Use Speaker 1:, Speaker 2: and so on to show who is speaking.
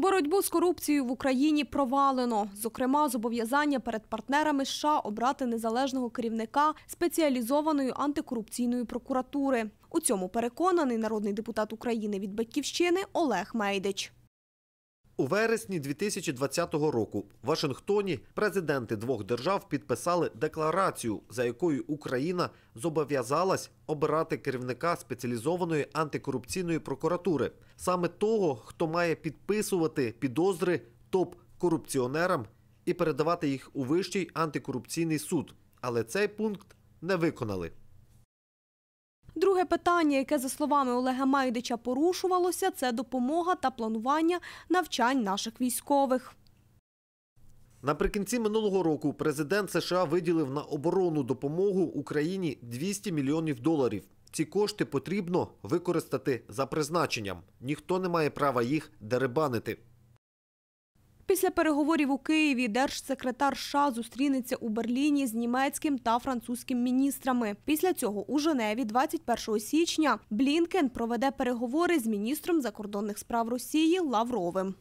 Speaker 1: Боротьбу з корупцією в Україні провалено. Зокрема, зобов'язання перед партнерами США обрати незалежного керівника спеціалізованої антикорупційної прокуратури. У цьому переконаний народний депутат України від Батьківщини Олег Мейдич.
Speaker 2: У вересні 2020 року в Вашингтоні президенти двох держав підписали декларацію, за якою Україна зобов'язалась обирати керівника спеціалізованої антикорупційної прокуратури, саме того, хто має підписувати підозри топ-корупціонерам і передавати їх у вищий антикорупційний суд. Але цей пункт не виконали.
Speaker 1: Друге питання, яке за словами Олега Майдича порушувалося, це допомога та планування навчань наших військових.
Speaker 2: Наприкінці минулого року президент США виділив на оборонну допомогу Україні 200 мільйонів доларів. Ці кошти потрібно використати за призначенням. Ніхто не має права їх деребанити.
Speaker 1: Після переговорів у Києві держсекретар США зустрінеться у Берліні з німецьким та французьким міністрами. Після цього у Женеві, 21 січня, Блінкен проведе переговори з міністром закордонних справ Росії Лавровим.